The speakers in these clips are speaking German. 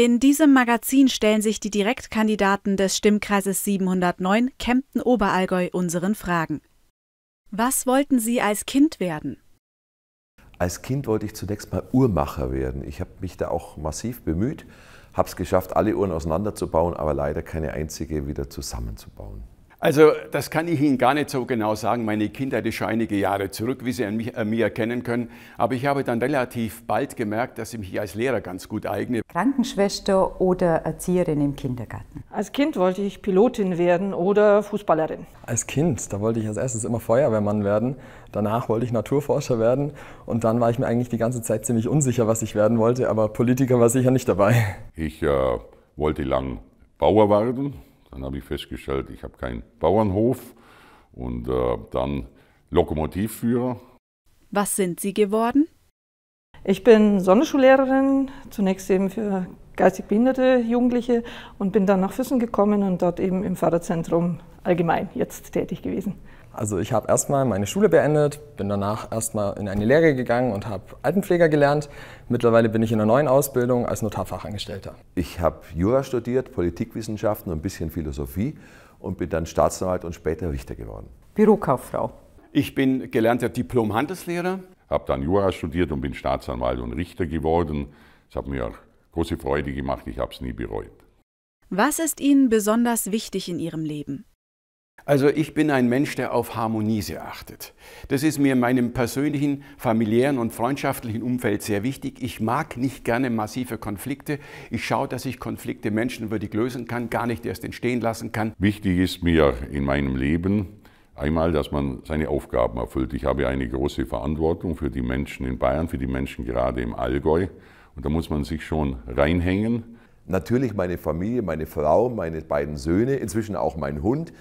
In diesem Magazin stellen sich die Direktkandidaten des Stimmkreises 709 Kempten-Oberallgäu unseren Fragen. Was wollten Sie als Kind werden? Als Kind wollte ich zunächst mal Uhrmacher werden. Ich habe mich da auch massiv bemüht, habe es geschafft, alle Uhren auseinanderzubauen, aber leider keine einzige wieder zusammenzubauen. Also das kann ich Ihnen gar nicht so genau sagen. Meine Kindheit ist schon einige Jahre zurück, wie Sie an, mich, an, mir erkennen können. Aber ich habe dann relativ bald gemerkt, dass ich mich als Lehrer ganz gut eigne. Krankenschwester oder Erzieherin im Kindergarten? Als Kind wollte ich Pilotin werden oder Fußballerin. Als Kind, da wollte ich als erstes immer Feuerwehrmann werden. Danach wollte ich Naturforscher werden. Und dann war ich mir eigentlich die ganze Zeit ziemlich unsicher, was ich werden wollte. Aber Politiker war sicher nicht dabei. Ich äh, wollte lang Bauer werden dann habe ich festgestellt, ich habe keinen Bauernhof und äh, dann Lokomotivführer. Was sind Sie geworden? Ich bin Sonderschullehrerin, zunächst eben für geistig behinderte Jugendliche und bin dann nach Füssen gekommen und dort eben im Förderzentrum allgemein jetzt tätig gewesen. Also ich habe erstmal meine Schule beendet, bin danach erstmal in eine Lehre gegangen und habe Altenpfleger gelernt. Mittlerweile bin ich in einer neuen Ausbildung als Notarfachangestellter. Ich habe Jura studiert, Politikwissenschaften und ein bisschen Philosophie und bin dann Staatsanwalt und später Richter geworden. Bürokauffrau. Ich bin gelernter Diplom-Handelslehrer. Habe dann Jura studiert und bin Staatsanwalt und Richter geworden. Es hat mir auch große Freude gemacht, ich habe es nie bereut. Was ist Ihnen besonders wichtig in Ihrem Leben? Also ich bin ein Mensch, der auf Harmonie sehr achtet. Das ist mir in meinem persönlichen, familiären und freundschaftlichen Umfeld sehr wichtig. Ich mag nicht gerne massive Konflikte. Ich schaue, dass ich Konflikte menschenwürdig lösen kann, gar nicht erst entstehen lassen kann. Wichtig ist mir in meinem Leben einmal, dass man seine Aufgaben erfüllt. Ich habe eine große Verantwortung für die Menschen in Bayern, für die Menschen gerade im Allgäu. Und da muss man sich schon reinhängen. Natürlich meine Familie, meine Frau, meine beiden Söhne, inzwischen auch mein Hund.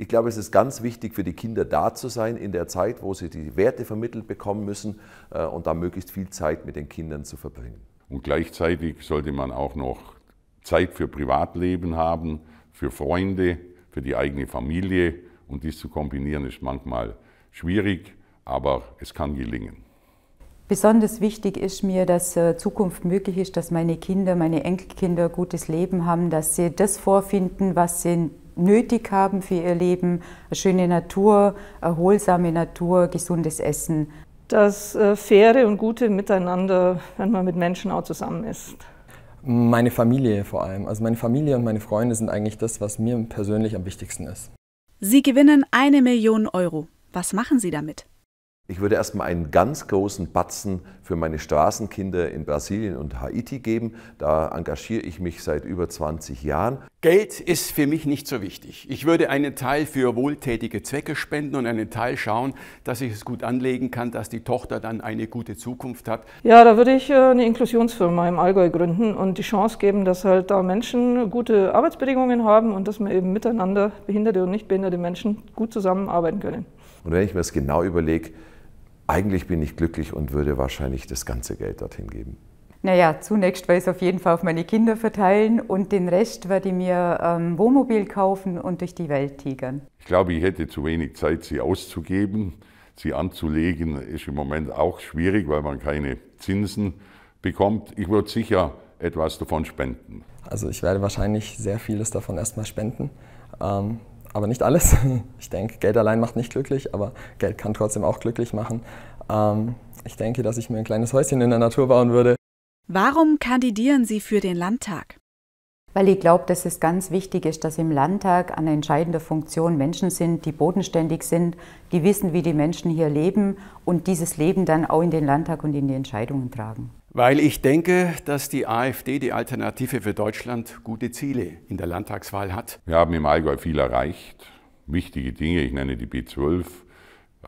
Ich glaube, es ist ganz wichtig für die Kinder da zu sein in der Zeit, wo sie die Werte vermittelt bekommen müssen äh, und da möglichst viel Zeit mit den Kindern zu verbringen. Und gleichzeitig sollte man auch noch Zeit für Privatleben haben, für Freunde, für die eigene Familie. Und dies zu kombinieren ist manchmal schwierig, aber es kann gelingen. Besonders wichtig ist mir, dass äh, Zukunft möglich ist, dass meine Kinder, meine Enkelkinder ein gutes Leben haben, dass sie das vorfinden, was sie nötig haben für ihr Leben. Eine schöne Natur, erholsame Natur, gesundes Essen. Das äh, faire und gute Miteinander, wenn man mit Menschen auch zusammen ist. Meine Familie vor allem. Also meine Familie und meine Freunde sind eigentlich das, was mir persönlich am wichtigsten ist. Sie gewinnen eine Million Euro. Was machen Sie damit? Ich würde erstmal einen ganz großen Batzen für meine Straßenkinder in Brasilien und Haiti geben. Da engagiere ich mich seit über 20 Jahren. Geld ist für mich nicht so wichtig. Ich würde einen Teil für wohltätige Zwecke spenden und einen Teil schauen, dass ich es gut anlegen kann, dass die Tochter dann eine gute Zukunft hat. Ja, da würde ich äh, eine Inklusionsfirma im Allgäu gründen und die Chance geben, dass halt da Menschen gute Arbeitsbedingungen haben und dass wir eben miteinander, behinderte und nicht behinderte Menschen, gut zusammenarbeiten können. Und wenn ich mir das genau überlege, eigentlich bin ich glücklich und würde wahrscheinlich das ganze Geld dorthin geben. Naja, zunächst werde ich es auf jeden Fall auf meine Kinder verteilen und den Rest werde ich mir ähm, Wohnmobil kaufen und durch die Welt tigern. Ich glaube, ich hätte zu wenig Zeit, sie auszugeben. Sie anzulegen ist im Moment auch schwierig, weil man keine Zinsen bekommt. Ich würde sicher etwas davon spenden. Also ich werde wahrscheinlich sehr vieles davon erstmal spenden. Ähm, aber nicht alles. Ich denke, Geld allein macht nicht glücklich, aber Geld kann trotzdem auch glücklich machen. Ähm, ich denke, dass ich mir ein kleines Häuschen in der Natur bauen würde. Warum kandidieren Sie für den Landtag? Weil ich glaube, dass es ganz wichtig ist, dass im Landtag an entscheidender Funktion Menschen sind, die bodenständig sind, die wissen, wie die Menschen hier leben und dieses Leben dann auch in den Landtag und in die Entscheidungen tragen weil ich denke, dass die AfD, die Alternative für Deutschland, gute Ziele in der Landtagswahl hat. Wir haben im Allgäu viel erreicht, wichtige Dinge, ich nenne die B12,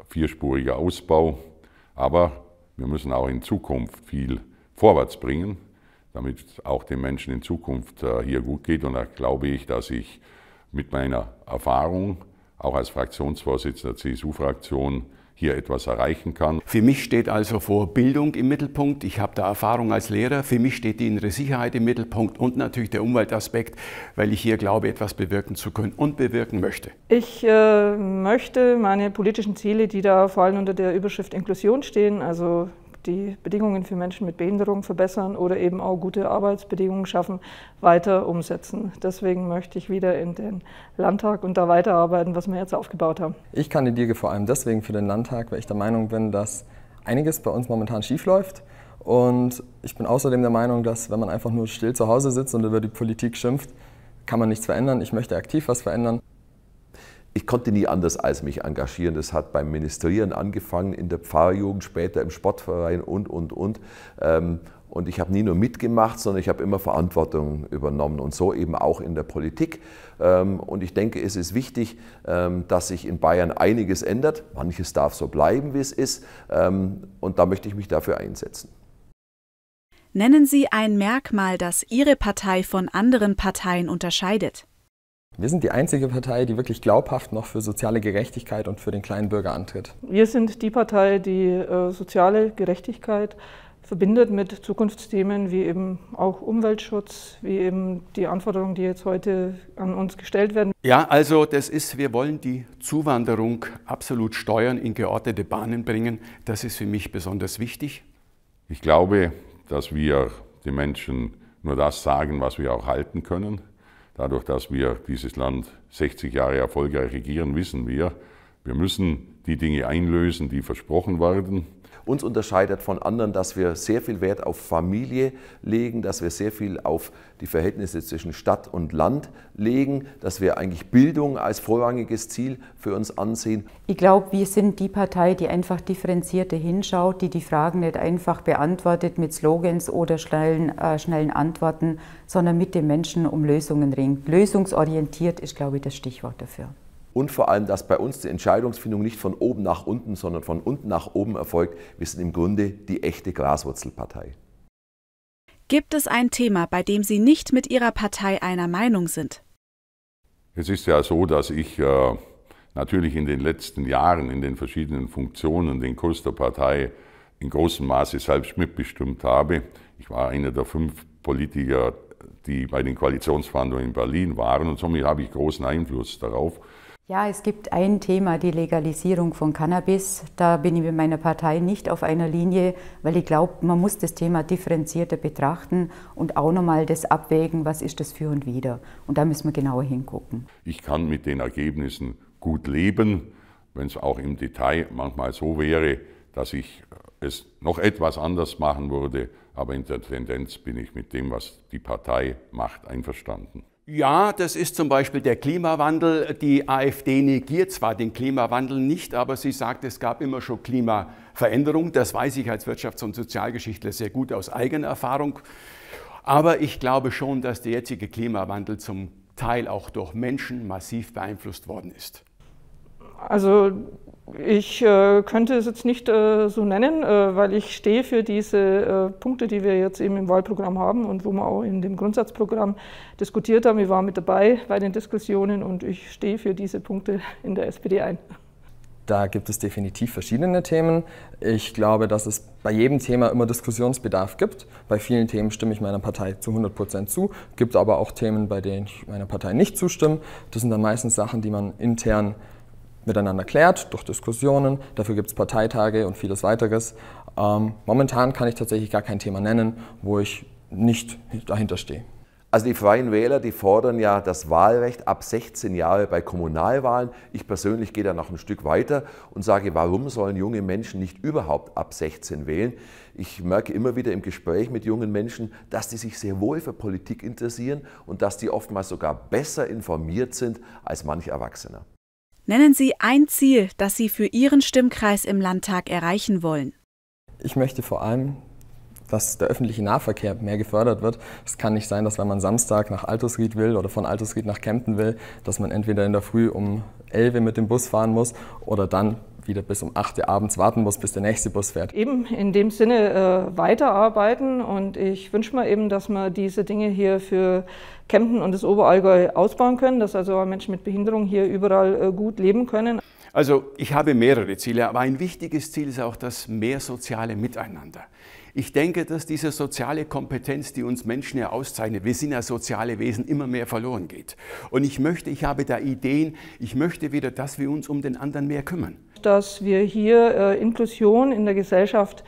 vierspuriger Ausbau, aber wir müssen auch in Zukunft viel vorwärts bringen, damit auch den Menschen in Zukunft äh, hier gut geht. Und da glaube ich, dass ich mit meiner Erfahrung, auch als Fraktionsvorsitzender der CSU-Fraktion, hier etwas erreichen kann. Für mich steht also vor Bildung im Mittelpunkt. Ich habe da Erfahrung als Lehrer. Für mich steht die innere Sicherheit im Mittelpunkt und natürlich der Umweltaspekt, weil ich hier glaube, etwas bewirken zu können und bewirken möchte. Ich äh, möchte meine politischen Ziele, die da vor allem unter der Überschrift Inklusion stehen, also die Bedingungen für Menschen mit Behinderung verbessern oder eben auch gute Arbeitsbedingungen schaffen, weiter umsetzen. Deswegen möchte ich wieder in den Landtag und da weiterarbeiten, was wir jetzt aufgebaut haben. Ich kandidiere vor allem deswegen für den Landtag, weil ich der Meinung bin, dass einiges bei uns momentan schiefläuft. Und ich bin außerdem der Meinung, dass wenn man einfach nur still zu Hause sitzt und über die Politik schimpft, kann man nichts verändern. Ich möchte aktiv was verändern ich konnte nie anders als mich engagieren. Das hat beim Ministerieren angefangen, in der Pfarrjugend, später im Sportverein und, und, und. Ähm, und ich habe nie nur mitgemacht, sondern ich habe immer Verantwortung übernommen und so eben auch in der Politik. Ähm, und ich denke, es ist wichtig, ähm, dass sich in Bayern einiges ändert. Manches darf so bleiben, wie es ist. Und da möchte ich mich dafür einsetzen. Nennen Sie ein Merkmal, das Ihre Partei von anderen Parteien unterscheidet. Wir sind die einzige Partei, die wirklich glaubhaft noch für soziale Gerechtigkeit und für den kleinen Bürger antritt. Wir sind die Partei, die äh, soziale Gerechtigkeit verbindet mit Zukunftsthemen wie eben auch Umweltschutz, wie eben die Anforderungen, die jetzt heute an uns gestellt werden. Ja, also das ist, wir wollen die Zuwanderung absolut steuern, in geordnete Bahnen bringen. Das ist für mich besonders wichtig. Ich glaube, dass wir den Menschen nur das sagen, was wir auch halten können. Dadurch, dass wir dieses Land 60 Jahre erfolgreich regieren, wissen wir, wir müssen die Dinge einlösen, die versprochen werden. Uns unterscheidet von anderen, dass wir sehr viel Wert auf Familie legen, dass wir sehr viel auf die Verhältnisse zwischen Stadt und Land legen, dass wir eigentlich Bildung als vorrangiges Ziel für uns ansehen. Ich glaube, wir sind die Partei, die einfach differenzierter hinschaut, die die Fragen nicht einfach beantwortet mit Slogans oder schnellen, äh, schnellen Antworten, sondern mit den Menschen um Lösungen ringt. Lösungsorientiert ist, glaube ich, das Stichwort dafür und vor allem, dass bei uns die Entscheidungsfindung nicht von oben nach unten, sondern von unten nach oben erfolgt. Wir sind im Grunde die echte Graswurzelpartei. Gibt es ein Thema, bei dem Sie nicht mit Ihrer Partei einer Meinung sind? Es ist ja so, dass ich äh, natürlich in den letzten Jahren in den verschiedenen Funktionen den Kurs der Partei in großem Maße selbst mitbestimmt habe. Ich war einer der fünf Politiker, die bei den Koalitionsverhandlungen in Berlin waren und somit habe ich großen Einfluss darauf. Ja, es gibt ein Thema, die Legalisierung von Cannabis. Da bin ich mit meiner Partei nicht auf einer Linie, weil ich glaube, man muss das Thema differenzierter betrachten und auch nochmal das abwägen, was ist das für und wieder. Und da müssen wir genauer hingucken. Ich kann mit den Ergebnissen gut leben, wenn es auch im Detail manchmal so wäre, dass ich äh, es noch etwas anders machen würde. Aber in der Tendenz bin ich mit dem, was die Partei macht, einverstanden. Ja, das ist zum Beispiel der Klimawandel. Die AfD negiert zwar den Klimawandel nicht, aber sie sagt, es gab immer schon Klimaveränderungen. Das weiß ich als Wirtschafts- und Sozialgeschichtler sehr gut aus eigener Erfahrung. Aber ich glaube schon, dass der jetzige Klimawandel zum Teil auch durch Menschen massiv beeinflusst worden ist. Also ich äh, könnte es jetzt nicht äh, so nennen, äh, weil ich stehe für diese äh, Punkte, die wir jetzt eben im Wahlprogramm haben und wo wir auch in dem Grundsatzprogramm diskutiert haben. Ich war mit dabei bei den Diskussionen und ich stehe für diese Punkte in der SPD ein. Da gibt es definitiv verschiedene Themen. Ich glaube, dass es bei jedem Thema immer Diskussionsbedarf gibt. Bei vielen Themen stimme ich meiner Partei zu 100 Prozent zu, gibt aber auch Themen, bei denen ich meiner Partei nicht zustimme. Das sind dann meistens Sachen, die man intern miteinander klärt, durch Diskussionen. Dafür gibt es Parteitage und vieles weiteres. Ähm, momentan kann ich tatsächlich gar kein Thema nennen, wo ich nicht dahinter stehe. Also die Freien Wähler, die fordern ja das Wahlrecht ab 16 Jahre bei Kommunalwahlen. Ich persönlich gehe da noch ein Stück weiter und sage, warum sollen junge Menschen nicht überhaupt ab 16 wählen? Ich merke immer wieder im Gespräch mit jungen Menschen, dass die sich sehr wohl für Politik interessieren und dass die oftmals sogar besser informiert sind als manch Erwachsener. Nennen Sie ein Ziel, das Sie für Ihren Stimmkreis im Landtag erreichen wollen. Ich möchte vor allem, dass der öffentliche Nahverkehr mehr gefördert wird. Es kann nicht sein, dass wenn man Samstag nach Altersried will oder von Altersried nach Kempten will, dass man entweder in der Früh um 11 Uhr mit dem Bus fahren muss oder dann wieder bis um 8 Uhr abends warten muss, bis der nächste Bus fährt. Eben in dem Sinne äh, weiterarbeiten und ich wünsche mir eben, dass wir diese Dinge hier für Kempten und das Oberallgäu ausbauen können, dass also Menschen mit Behinderung hier überall äh, gut leben können. Also ich habe mehrere Ziele, aber ein wichtiges Ziel ist auch das mehr soziale Miteinander. Ich denke, dass diese soziale Kompetenz, die uns Menschen ja auszeichnet, wir sind ja soziale Wesen, immer mehr verloren geht. Und ich möchte, ich habe da Ideen, ich möchte wieder, dass wir uns um den anderen mehr kümmern dass wir hier äh, Inklusion in der Gesellschaft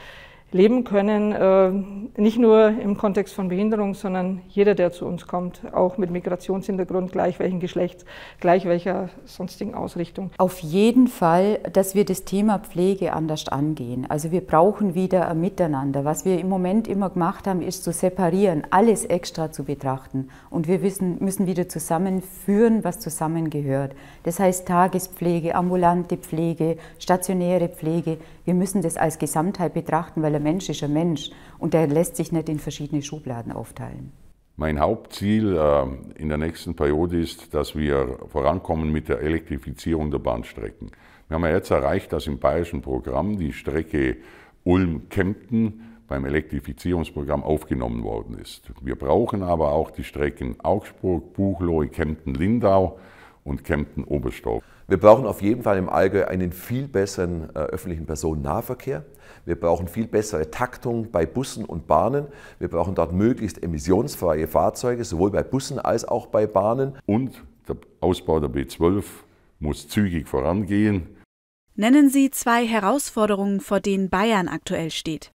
leben können, äh, nicht nur im Kontext von Behinderung, sondern jeder, der zu uns kommt, auch mit Migrationshintergrund, gleich welchen Geschlechts, gleich welcher sonstigen Ausrichtung. Auf jeden Fall, dass wir das Thema Pflege anders angehen. Also wir brauchen wieder ein Miteinander. Was wir im Moment immer gemacht haben, ist zu separieren, alles extra zu betrachten. Und wir wissen, müssen wieder zusammenführen, was zusammengehört. Das heißt Tagespflege, ambulante Pflege, stationäre Pflege. Wir müssen das als Gesamtheit betrachten, weil Mensch ist ein Mensch und der lässt sich nicht in verschiedene Schubladen aufteilen. Mein Hauptziel äh, in der nächsten Periode ist, dass wir vorankommen mit der Elektrifizierung der Bahnstrecken. Wir haben ja jetzt erreicht, dass im bayerischen Programm die Strecke Ulm-Kempten beim Elektrifizierungsprogramm aufgenommen worden ist. Wir brauchen aber auch die Strecken Augsburg, Buchloe, Kempten-Lindau und kempten oberstorf wir brauchen auf jeden Fall im Allgäu einen viel besseren äh, öffentlichen Personennahverkehr. Wir brauchen viel bessere Taktung bei Bussen und Bahnen. Wir brauchen dort möglichst emissionsfreie Fahrzeuge, sowohl bei Bussen als auch bei Bahnen. Und der Ausbau der B12 muss zügig vorangehen. Nennen Sie zwei Herausforderungen, vor denen Bayern aktuell steht.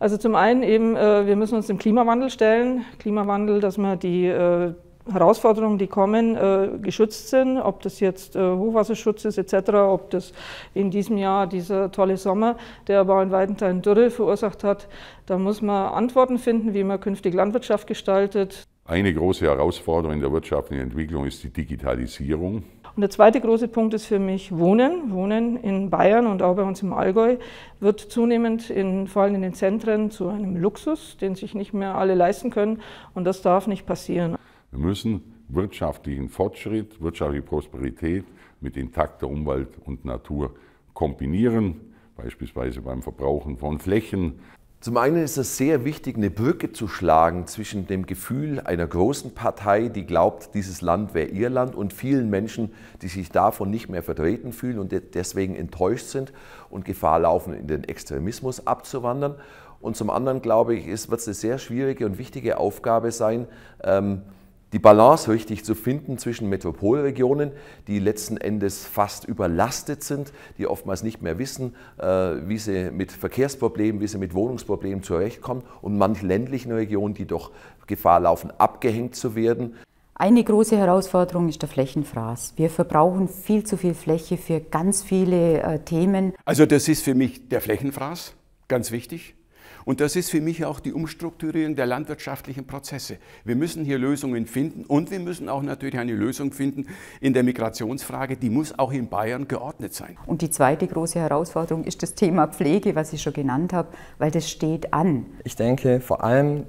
Also zum einen eben, äh, wir müssen uns dem Klimawandel stellen. Klimawandel, dass man die äh, Herausforderungen, die kommen, äh, geschützt sind, ob das jetzt äh, Hochwasserschutz ist etc., ob das in diesem Jahr dieser tolle Sommer, der aber in weiten Teilen Dürre verursacht hat, da muss man Antworten finden, wie man künftig Landwirtschaft gestaltet. Eine große Herausforderung in der wirtschaftlichen Entwicklung ist die Digitalisierung. Und der zweite große Punkt ist für mich Wohnen. Wohnen in Bayern und auch bei uns im Allgäu wird zunehmend in, vor allem in den Zentren zu einem Luxus, den sich nicht mehr alle leisten können. Und das darf nicht passieren. Wir müssen wirtschaftlichen Fortschritt, wirtschaftliche Prosperität mit intakter Umwelt und Natur kombinieren, beispielsweise beim Verbrauchen von Flächen. Zum einen ist es sehr wichtig, eine Brücke zu schlagen zwischen dem Gefühl einer großen Partei, die glaubt, dieses Land wäre ihr Land, und vielen Menschen, die sich davon nicht mehr vertreten fühlen und deswegen enttäuscht sind und Gefahr laufen, in den Extremismus abzuwandern. Und zum anderen, glaube ich, wird es eine sehr schwierige und wichtige Aufgabe sein, ähm, die Balance richtig zu finden zwischen Metropolregionen, die letzten Endes fast überlastet sind, die oftmals nicht mehr wissen, äh, wie sie mit Verkehrsproblemen, wie sie mit Wohnungsproblemen zurechtkommen und manch ländlichen Regionen, die doch Gefahr laufen, abgehängt zu werden. Eine große Herausforderung ist der Flächenfraß. Wir verbrauchen viel zu viel Fläche für ganz viele äh, Themen. Also das ist für mich der Flächenfraß, ganz wichtig. Und das ist für mich auch die Umstrukturierung der landwirtschaftlichen Prozesse. Wir müssen hier Lösungen finden und wir müssen auch natürlich eine Lösung finden in der Migrationsfrage. Die muss auch in Bayern geordnet sein. Und die zweite große Herausforderung ist das Thema Pflege, was ich schon genannt habe, weil das steht an. Ich denke vor allem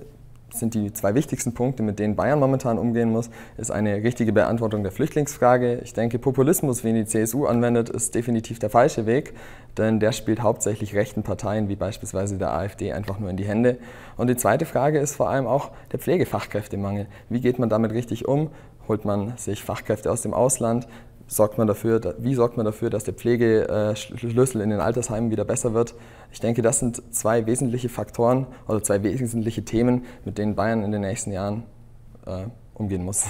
sind die zwei wichtigsten Punkte, mit denen Bayern momentan umgehen muss, ist eine richtige Beantwortung der Flüchtlingsfrage. Ich denke, Populismus, wie ihn die CSU anwendet, ist definitiv der falsche Weg, denn der spielt hauptsächlich rechten Parteien wie beispielsweise der AfD einfach nur in die Hände. Und die zweite Frage ist vor allem auch der Pflegefachkräftemangel. Wie geht man damit richtig um? Holt man sich Fachkräfte aus dem Ausland? sorgt man dafür, wie sorgt man dafür, dass der Pflegeschlüssel äh, in den Altersheimen wieder besser wird? Ich denke, das sind zwei wesentliche Faktoren oder zwei wesentliche Themen, mit denen Bayern in den nächsten Jahren äh, umgehen muss.